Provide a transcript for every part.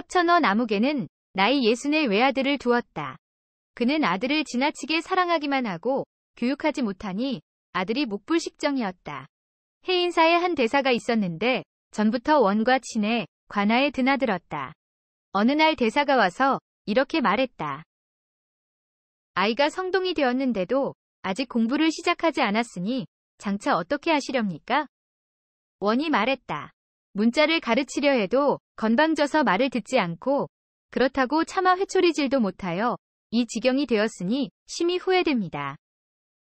하천원 나무개는 나이 예순의 외아들을 두었다. 그는 아들을 지나치게 사랑하기만 하고 교육하지 못하니 아들이 목불식정이었다. 해인사의 한 대사가 있었는데 전부터 원과 친해 관아에 드나들었다. 어느 날 대사가 와서 이렇게 말했다. 아이가 성동이 되었는데도 아직 공부를 시작하지 않았으니 장차 어떻게 하시렵니까? 원이 말했다. 문자를 가르치려 해도 건방져서 말을 듣지 않고 그렇다고 차마 회초리질도 못하여 이 지경이 되었으니 심히 후회됩니다.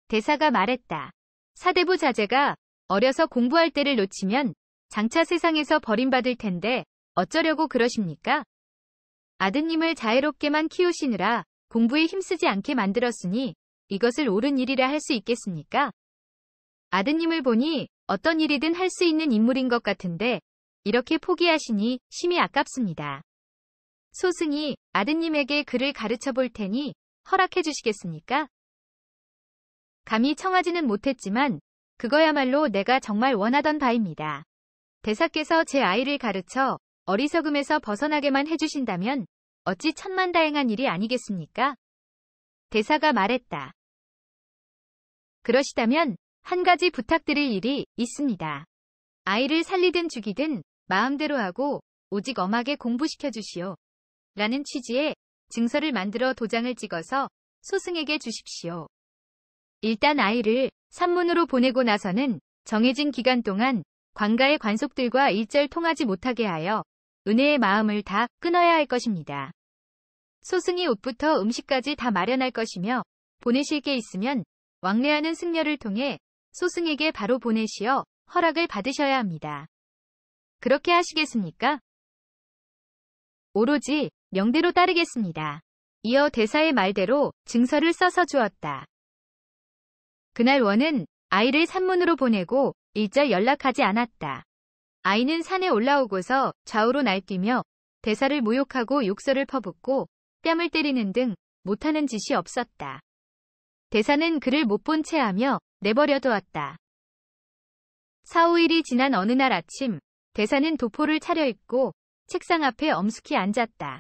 대사가 말했다. 사대부 자제가 어려서 공부할 때를 놓치면 장차 세상에서 버림받을 텐데 어쩌려고 그러십니까? 아드님을 자애롭게만 키우시느라 공부에 힘쓰지 않게 만들었으니 이것을 옳은 일이라 할 수 있겠습니까? 아드님을 보니 어떤 일이든 할 수 있는 인물인 것 같은데 이렇게 포기하시니 심히 아깝습니다. 소승이 아드님에게 글을 가르쳐 볼 테니 허락해 주시겠습니까? 감히 청하지는 못했지만 그거야말로 내가 정말 원하던 바입니다. 대사께서 제 아이를 가르쳐 어리석음에서 벗어나게만 해주신다면 어찌 천만다행한 일이 아니겠습니까? 대사가 말했다. 그러시다면 한 가지 부탁드릴 일이 있습니다. 아이를 살리든 죽이든 마음대로 하고 오직 엄하게 공부시켜 주시오. 라는 취지의 증서를 만들어 도장을 찍어서 소승에게 주십시오. 일단 아이를 산문으로 보내고 나서는 정해진 기간 동안 관가의 관속들과 일절 통하지 못하게 하여 은혜의 마음을 다 끊어야 할 것입니다. 소승이 옷부터 음식까지 다 마련할 것이며 보내실 게 있으면 왕래하는 승려를 통해 소승에게 바로 보내시어 허락을 받으셔야 합니다. 그렇게 하시겠습니까? 오로지 명대로 따르겠습니다. 이어 대사의 말대로 증서를 써서 주었다. 그날 원은 아이를 산문으로 보내고 일절 연락하지 않았다. 아이는 산에 올라오고서 좌우로 날뛰며 대사를 모욕하고 욕설을 퍼붓고 뺨을 때리는 등 못하는 짓이 없었다. 대사는 그를 못 본채 하며 내버려두었다. 4, 5일이 지난 어느 날 아침 대사는 도포를 차려입고 책상 앞에 엄숙히 앉았다.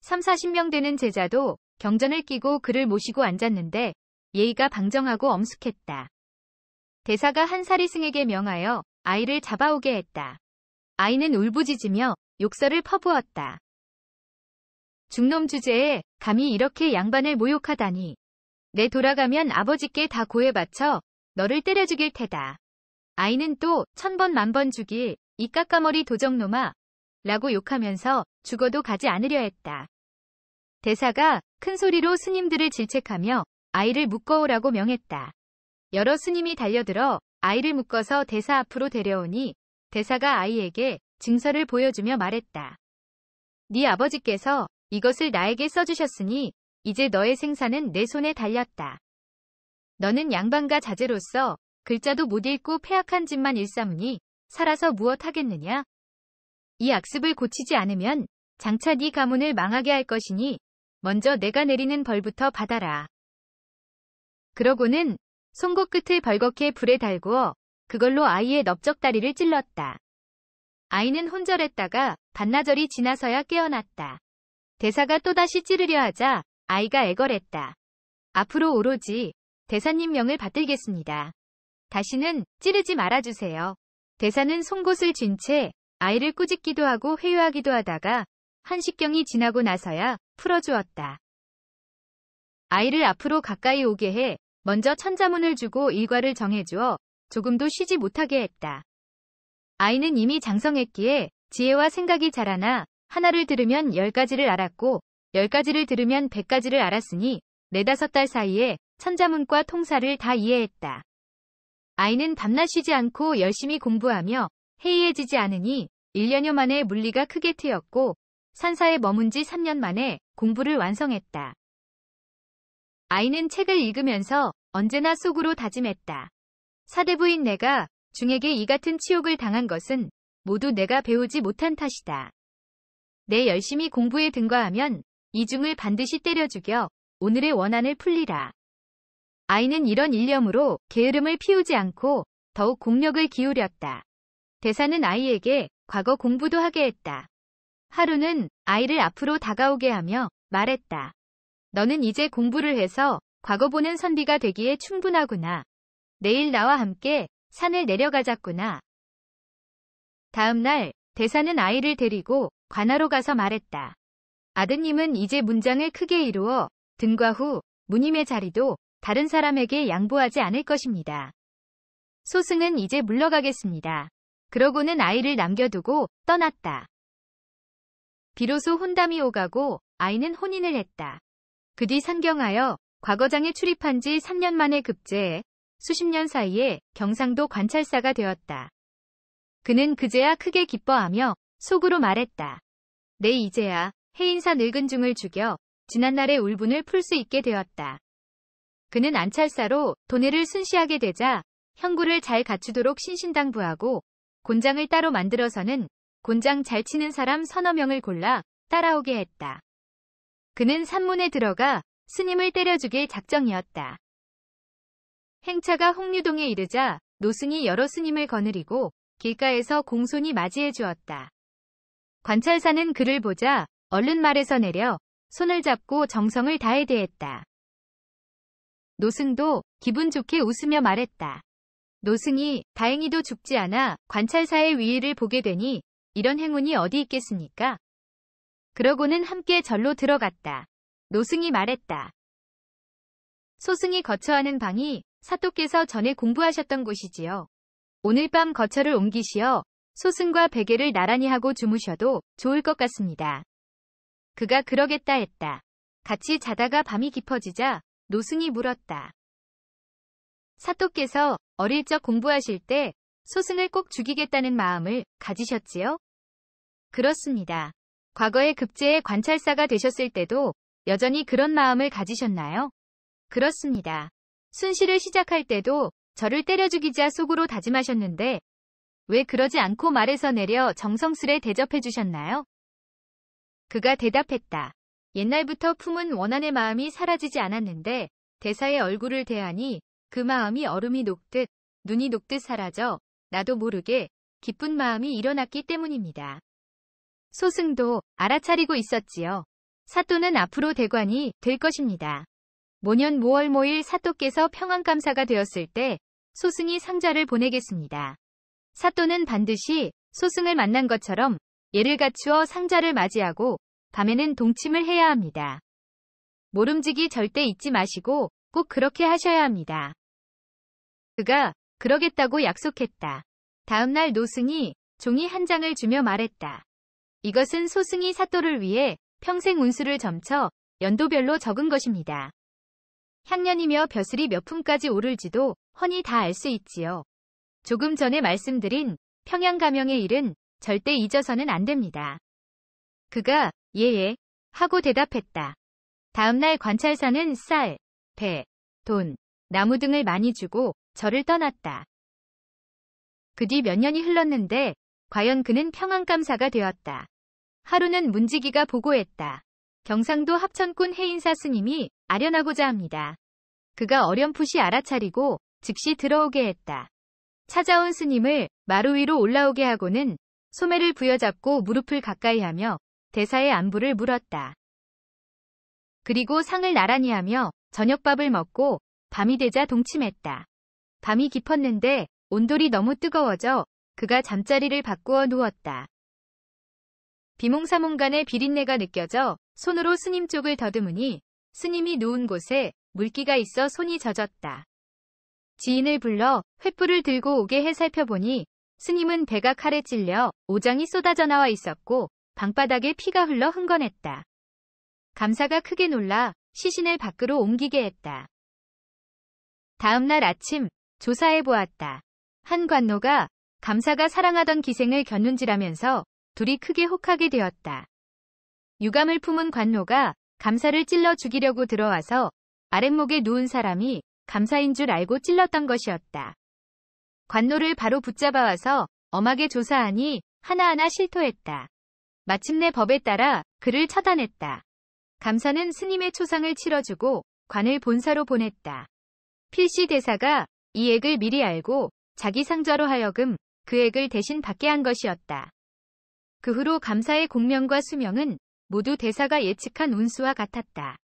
3, 40명 되는 제자도 경전을 끼고 그를 모시고 앉았는데 예의가 방정하고 엄숙했다. 대사가 한사리승에게 명하여 아이를 잡아오게 했다. 아이는 울부짖으며 욕설을 퍼부었다. 중놈 주제에 감히 이렇게 양반을 모욕하다니. 내 돌아가면 아버지께 다고해 바쳐 너를 때려 죽일 테다. 아이는 또 천 번 만 번 죽일 이 까까머리 도적놈아 라고 욕하면서 죽어도 가지 않으려 했다. 대사가 큰 소리로 스님들을 질책하며 아이를 묶어오라고 명했다. 여러 스님이 달려들어 아이를 묶어서 대사 앞으로 데려오니 대사가 아이에게 증서를 보여주며 말했다. 네 아버지께서 이것을 나에게 써주셨으니 이제 너의 생사는 내 손에 달렸다. 너는 양반과 자제로서 글자도 못 읽고 폐악한 짓만 일삼으니 살아서 무엇 하겠느냐? 이 악습을 고치지 않으면 장차 네 가문을 망하게 할 것이니 먼저 내가 내리는 벌부터 받아라. 그러고는 송곳 끝을 벌겋게 불에 달구어 그걸로 아이의 넓적다리를 찔렀다. 아이는 혼절했다가 반나절이 지나서야 깨어났다. 대사가 또다시 찌르려 하자 아이가 애걸했다. 앞으로 오로지 대사님 명을 받들겠습니다. 다시는 찌르지 말아주세요. 대사는 송곳을 쥔 채 아이를 꾸짖기도 하고 회유하기도 하다가 한식경이 지나고 나서야 풀어주었다. 아이를 앞으로 가까이 오게 해 먼저 천자문을 주고 일과를 정해주어 조금도 쉬지 못하게 했다. 아이는 이미 장성했기에 지혜와 생각이 자라나 하나를 들으면 열 가지를 알았고 10가지를 들으면 100가지를 알았으니 4 5달 사이에 천자문과 통사를 다 이해했다. 아이는 밤낮 쉬지 않고 열심히 공부하며 해이해지지 않으니 1년여 만에 물리가 크게 트였고 산사에 머문 지 3년 만에 공부를 완성했다. 아이는 책을 읽으면서 언제나 속으로 다짐했다. 사대부인 내가 중에게 이 같은 치욕을 당한 것은 모두 내가 배우지 못한 탓이다. 내 열심히 공부에 등과하면 이중을 반드시 때려 죽여 오늘의 원한을 풀리라. 아이는 이런 일념으로 게으름을 피우지 않고 더욱 공력을 기울였다. 대사는 아이에게 과거 공부도 하게 했다. 하루는 아이를 앞으로 다가오게 하며 말했다. 너는 이제 공부를 해서 과거 보는 선비가 되기에 충분하구나. 내일 나와 함께 산을 내려가자꾸나. 다음날 대사는 아이를 데리고 관하로 가서 말했다. 아드님은 이제 문장을 크게 이루어 등과 후문임의 자리도 다른 사람에게 양보하지 않을 것입니다. 소승은 이제 물러가겠습니다. 그러고는 아이를 남겨두고 떠났다. 비로소 혼담이 오가고 아이는 혼인을 했다. 그 뒤 상경하여 과거장에 출입한 지 3년 만에 급제해 수십 년 사이에 경상도 관찰사가 되었다. 그는 그제야 크게 기뻐하며 속으로 말했다. 내 네, 이제야 해인사 늙은 중을 죽여 지난날의 울분을 풀 수 있게 되었다. 그는 안찰사로 도내를 순시하게 되자 형구를 잘 갖추도록 신신당부하고 곤장을 따로 만들어서는 곤장 잘 치는 사람 서너 명을 골라 따라오게 했다. 그는 산문에 들어가 스님을 때려주길 작정이었다. 행차가 홍류동에 이르자 노승이 여러 스님을 거느리고 길가에서 공손히 맞이해 주었다. 관찰사는 그를 보자 얼른 말에서 내려 손을 잡고 정성을 다해 대했다. 노승도 기분 좋게 웃으며 말했다. 노승이 다행히도 죽지 않아 관찰사의 위의를 보게 되니 이런 행운이 어디 있겠습니까? 그러고는 함께 절로 들어갔다. 노승이 말했다. 소승이 거처하는 방이 사또께서 전에 공부하셨던 곳이지요. 오늘 밤 거처를 옮기시어 소승과 베개를 나란히 하고 주무셔도 좋을 것 같습니다. 그가 그러겠다 했다. 같이 자다가 밤이 깊어지자 노승이 물었다. 사또께서 어릴 적 공부하실 때 소승을 꼭 죽이겠다는 마음을 가지셨지요? 그렇습니다. 과거에 급제의 관찰사가 되셨을 때도 여전히 그런 마음을 가지셨나요? 그렇습니다. 순시를 시작할 때도 저를 때려 죽이자 속으로 다짐하셨는데 왜 그러지 않고 말에서 내려 정성스레 대접해 주셨나요? 그가 대답했다. 옛날부터 품은 원한의 마음이 사라지지 않았는데 대사의 얼굴을 대하니 그 마음이 얼음이 녹듯 눈이 녹듯 사라져 나도 모르게 기쁜 마음이 일어났기 때문입니다. 소승도 알아차리고 있었지요. 사또는 앞으로 대관이 될 것입니다. 모년 5월 모일 사또께서 평안감사가 되었을 때 소승이 상자를 보내겠습니다. 사또는 반드시 소승을 만난 것처럼 예를 갖추어 상자를 맞이하고 밤에는 동침을 해야 합니다. 모름지기 절대 잊지 마시고 꼭 그렇게 하셔야 합니다. 그가 그러겠다고 약속했다. 다음날 노승이 종이 한 장을 주며 말했다. 이것은 소승이 사또를 위해 평생 운수를 점쳐 연도별로 적은 것입니다. 향년이며 벼슬이 몇 품까지 오를지도 허니 다 알 수 있지요. 조금 전에 말씀드린 평양가명의 일은 절대 잊어서는 안 됩니다. 그가 예예 하고 대답했다. 다음날 관찰사는 쌀, 배, 돈, 나무 등을 많이 주고 저를 떠났다. 그 뒤 몇 년이 흘렀는데 과연 그는 평안감사가 되었다. 하루는 문지기가 보고했다. 경상도 합천군 해인사 스님이 아련하고자 합니다. 그가 어렴풋이 알아차리고 즉시 들어오게 했다. 찾아온 스님을 마루 위로 올라오게 하고는 소매를 부여잡고 무릎을 가까이 하며 대사의 안부를 물었다. 그리고 상을 나란히 하며 저녁밥을 먹고 밤이 되자 동침했다. 밤이 깊었는데 온돌이 너무 뜨거워져 그가 잠자리를 바꾸어 누웠다. 비몽사몽간의 비린내가 느껴져 손으로 스님 쪽을 더듬으니 스님이 누운 곳에 물기가 있어 손이 젖었다. 지인을 불러 횃불을 들고 오게 해 살펴보니 스님은 배가 칼에 찔려 오장이 쏟아져 나와 있었고 방바닥에 피가 흘러 흥건했다. 감사가 크게 놀라 시신을 밖으로 옮기게 했다. 다음날 아침 조사해 보았다. 한 관노가 감사가 사랑하던 기생을 견눈질하면서 둘이 크게 혹하게 되었다. 유감을 품은 관노가 감사를 찔러 죽이려고 들어와서 아랫목에 누운 사람이 감사인 줄 알고 찔렀던 것이었다. 관노를 바로 붙잡아와서 엄하게 조사하니 하나하나 실토했다. 마침내 법에 따라 그를 처단했다. 감사는 스님의 초상을 치러주고 관을 본사로 보냈다. 필시 대사가 이 액을 미리 알고 자기 상자로 하여금 그 액을 대신 받게 한 것이었다. 그 후로 감사의 공명과 수명은 모두 대사가 예측한 운수와 같았다.